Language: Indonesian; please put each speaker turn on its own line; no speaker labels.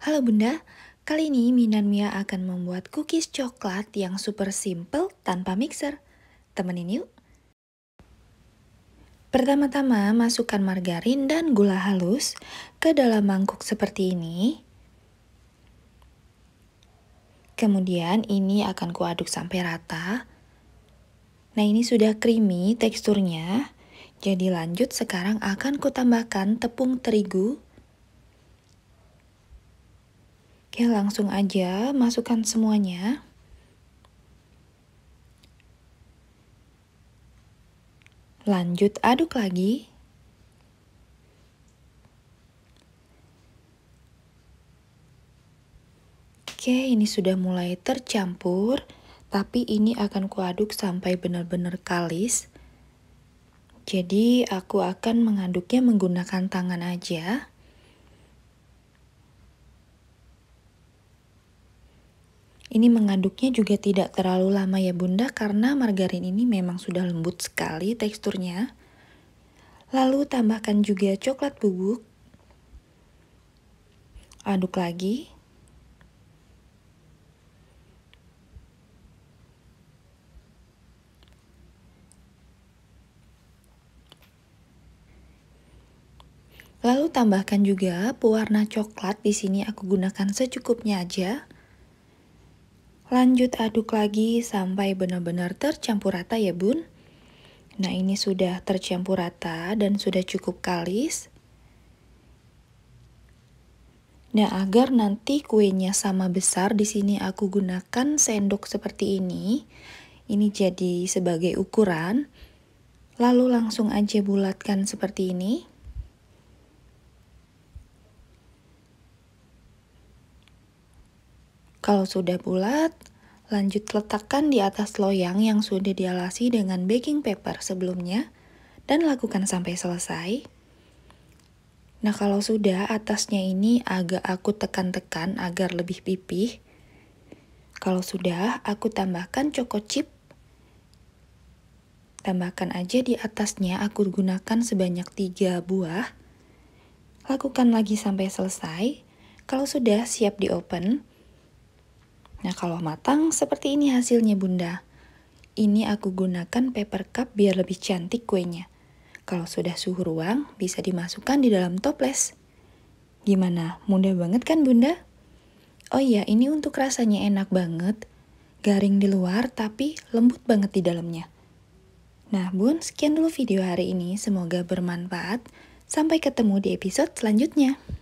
Halo Bunda, kali ini Minan Mia akan membuat cookies coklat yang super simple tanpa mixer. Temenin yuk! Pertama-tama masukkan margarin dan gula halus ke dalam mangkuk seperti ini. Kemudian ini akan kuaduk sampai rata. Nah ini sudah creamy teksturnya. Jadi lanjut sekarang akan kutambahkan tepung terigu Oke, ya, langsung aja masukkan semuanya. Lanjut aduk lagi. Oke, ini sudah mulai tercampur, tapi ini akan kuaduk sampai benar-benar kalis. Jadi, aku akan mengaduknya menggunakan tangan aja. Ini mengaduknya juga tidak terlalu lama ya bunda karena margarin ini memang sudah lembut sekali teksturnya. Lalu tambahkan juga coklat bubuk. Aduk lagi. Lalu tambahkan juga pewarna coklat. Di sini aku gunakan secukupnya aja. Lanjut aduk lagi sampai benar-benar tercampur rata ya bun. Nah ini sudah tercampur rata dan sudah cukup kalis. Nah agar nanti kuenya sama besar di sini aku gunakan sendok seperti ini. Ini jadi sebagai ukuran. Lalu langsung aja bulatkan seperti ini. Kalau sudah bulat, lanjut letakkan di atas loyang yang sudah dialasi dengan baking paper sebelumnya dan lakukan sampai selesai. Nah, kalau sudah atasnya ini agak aku tekan-tekan agar lebih pipih. Kalau sudah, aku tambahkan choco chip. Tambahkan aja di atasnya aku gunakan sebanyak 3 buah. Lakukan lagi sampai selesai. Kalau sudah siap di open, Nah, kalau matang, seperti ini hasilnya bunda. Ini aku gunakan paper cup biar lebih cantik kuenya. Kalau sudah suhu ruang, bisa dimasukkan di dalam toples. Gimana, mudah banget kan bunda? Oh iya, ini untuk rasanya enak banget. Garing di luar, tapi lembut banget di dalamnya. Nah bun, sekian dulu video hari ini. Semoga bermanfaat. Sampai ketemu di episode selanjutnya.